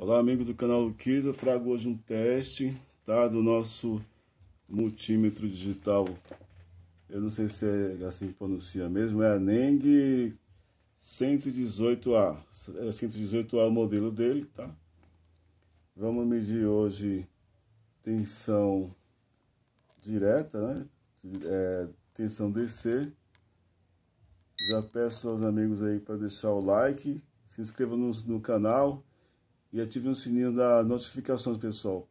Olá, amigo do canal Luquiz. Eu trago hoje um teste tá, do nosso multímetro digital. Eu não sei se é assim que pronuncia mesmo, é a Neng 118A. É 118A o modelo dele, tá? Vamos medir hoje tensão direta, né? É, tensão DC. Já peço aos amigos aí para deixar o like, se inscreva no, no canal e ative o sininho das notificações, pessoal.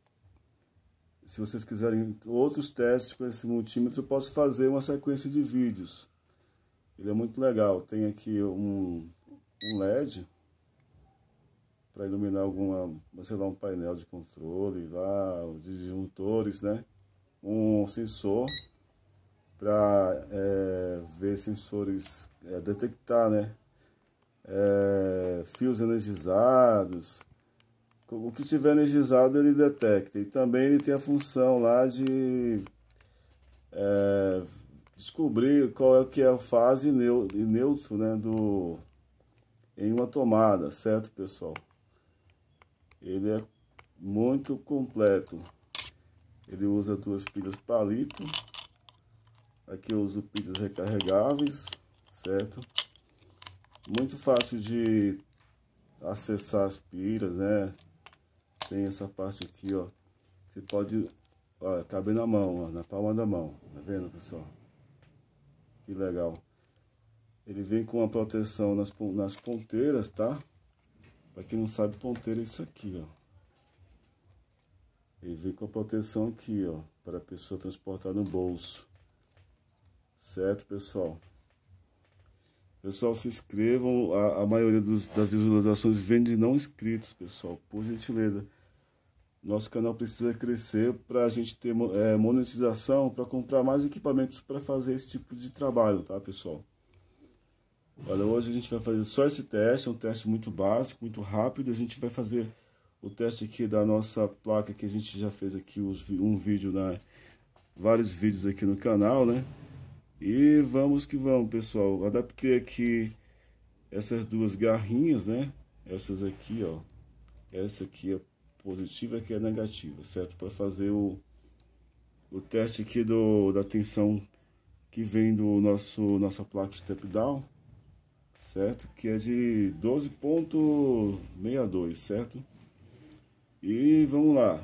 Se vocês quiserem outros testes com esse multímetro, eu posso fazer uma sequência de vídeos. Ele é muito legal. Tem aqui um, um LED para iluminar alguma, sei lá, um painel de controle lá, disjuntores, né? Um sensor para é, ver sensores, é, detectar, né? É, fios energizados, o que tiver energizado ele detecta. E também ele tem a função lá de é, descobrir qual é que é a fase neutro né, do, em uma tomada, certo pessoal? Ele é muito completo. Ele usa duas pilhas palito. Aqui eu uso pilhas recarregáveis, certo? Muito fácil de acessar as pilhas, né? tem essa parte aqui, ó. Você pode, ó, tá bem na mão, ó, na palma da mão, tá vendo, pessoal? Que legal. Ele vem com a proteção nas, nas ponteiras, tá? Pra quem não sabe, ponteira é isso aqui, ó. Ele vem com a proteção aqui, ó, para a pessoa transportar no bolso. Certo, pessoal? Pessoal, se inscrevam. A, a maioria dos, das visualizações vem de não inscritos, pessoal. Por gentileza. Nosso canal precisa crescer para a gente ter é, monetização, para comprar mais equipamentos para fazer esse tipo de trabalho, tá, pessoal? Olha, hoje a gente vai fazer só esse teste, é um teste muito básico, muito rápido. A gente vai fazer o teste aqui da nossa placa que a gente já fez aqui um vídeo, na, vários vídeos aqui no canal, né? E vamos que vamos, pessoal. Adaptei aqui essas duas garrinhas, né? Essas aqui, ó. Essa aqui é positiva que é negativa, certo? Para fazer o, o teste aqui do, da tensão que vem do nosso nossa placa step down, certo? Que é de 12.62, certo? E vamos lá.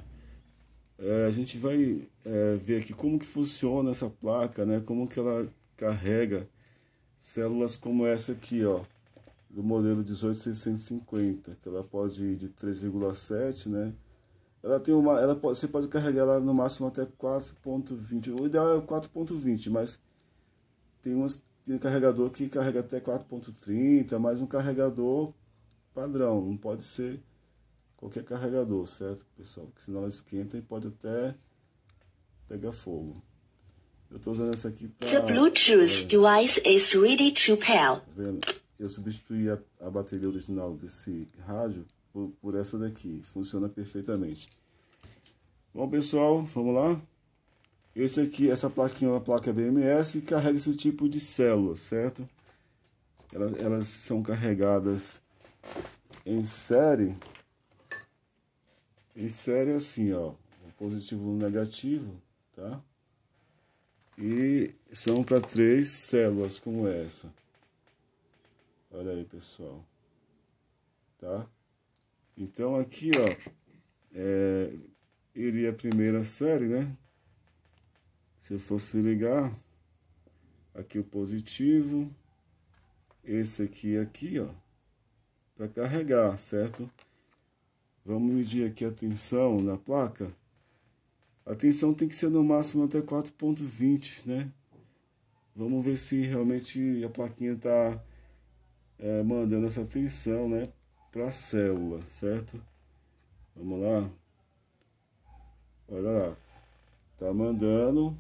É, a gente vai é, ver aqui como que funciona essa placa, né? Como que ela carrega células como essa aqui, ó do modelo 18650, que ela pode ir de 3,7, né? Ela tem uma, ela pode, você pode carregar ela no máximo até 4.20. O ideal é 4.20, mas tem tem um carregador que carrega até 4.30, mas um carregador padrão, não pode ser qualquer carregador, certo, pessoal? Porque senão ela esquenta e pode até pegar fogo. Eu estou usando essa aqui para The Bluetooth é, device is ready to pair. Tá vendo? eu substituí a, a bateria original desse rádio por, por essa daqui. Funciona perfeitamente. Bom, pessoal, vamos lá? Esse aqui, essa plaquinha é uma placa BMS carrega esse tipo de células, certo? Elas, elas são carregadas em série. Em série é assim, ó. Positivo e negativo, tá? E são para três células como essa. Olha aí, pessoal. Tá? Então, aqui, ó, é, iria é a primeira série, né? Se eu fosse ligar, aqui o positivo, esse aqui aqui, ó, para carregar, certo? Vamos medir aqui a tensão na placa. A tensão tem que ser no máximo até 4.20, né? Vamos ver se realmente a plaquinha está é, mandando essa tensão, né, para a célula, certo? Vamos lá. Olha lá. Tá mandando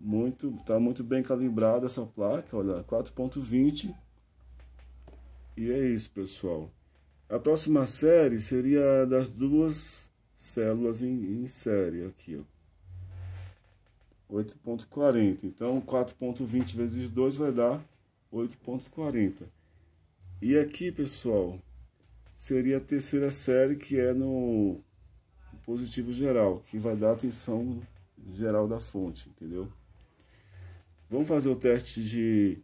muito, tá muito bem calibrada essa placa, olha, 4.20. E é isso, pessoal. A próxima série seria das duas células em, em série aqui, ó. 8.40. Então, 4.20 vezes 2 vai dar 8.40. E aqui, pessoal, seria a terceira série que é no positivo geral, que vai dar atenção geral da fonte, entendeu? Vamos fazer o teste de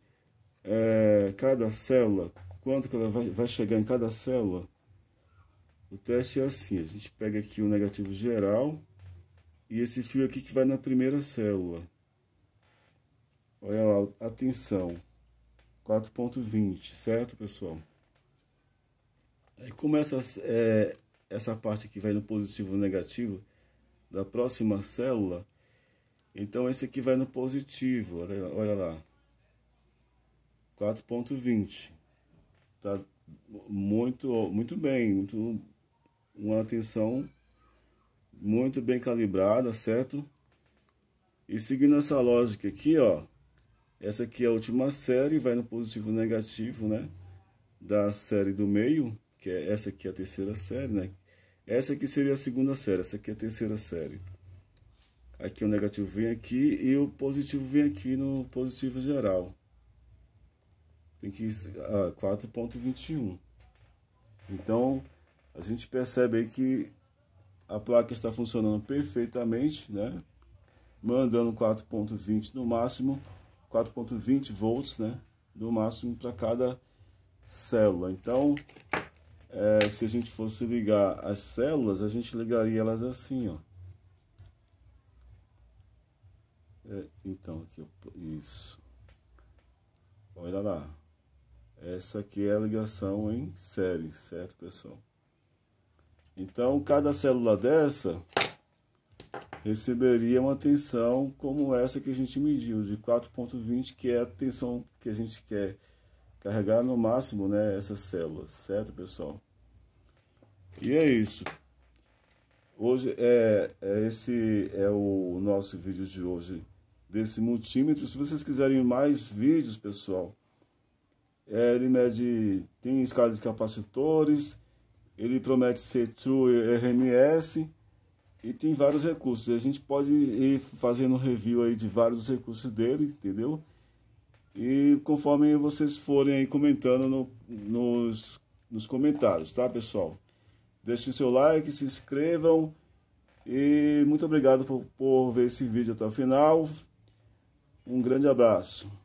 é, cada célula, quanto que ela vai, vai chegar em cada célula. O teste é assim, a gente pega aqui o negativo geral e esse fio aqui que vai na primeira célula. Olha lá, atenção. 4.20, certo, pessoal? Aí, como é, essa parte que vai no positivo e negativo da próxima célula, então esse aqui vai no positivo, olha, olha lá. 4.20. Tá muito, muito bem, muito, uma atenção muito bem calibrada, certo? E seguindo essa lógica aqui, ó, essa aqui é a última série, vai no positivo e negativo, né? Da série do meio, que é essa aqui a terceira série, né? Essa aqui seria a segunda série, essa aqui é a terceira série. Aqui o negativo vem aqui e o positivo vem aqui no positivo geral. Tem que ah, 4.21. Então, a gente percebe aí que a placa está funcionando perfeitamente, né? Mandando 4.20 no máximo. 4.20 volts, né? Do máximo para cada célula. Então, é, se a gente fosse ligar as células, a gente ligaria elas assim, ó. É, então, aqui, isso. Olha lá. Essa aqui é a ligação em série, certo, pessoal? Então, cada célula dessa receberia uma tensão como essa que a gente mediu, de 4,20, que é a tensão que a gente quer carregar no máximo né, essas células, certo, pessoal? E é isso. Hoje é, é esse é o nosso vídeo de hoje desse multímetro. Se vocês quiserem mais vídeos, pessoal, é, ele mede tem escala de capacitores, ele promete ser True RMS e tem vários recursos. A gente pode ir fazendo review aí de vários recursos dele, entendeu? E conforme vocês forem aí comentando no, nos, nos comentários, tá, pessoal? Deixem seu like, se inscrevam. E muito obrigado por, por ver esse vídeo até o final. Um grande abraço.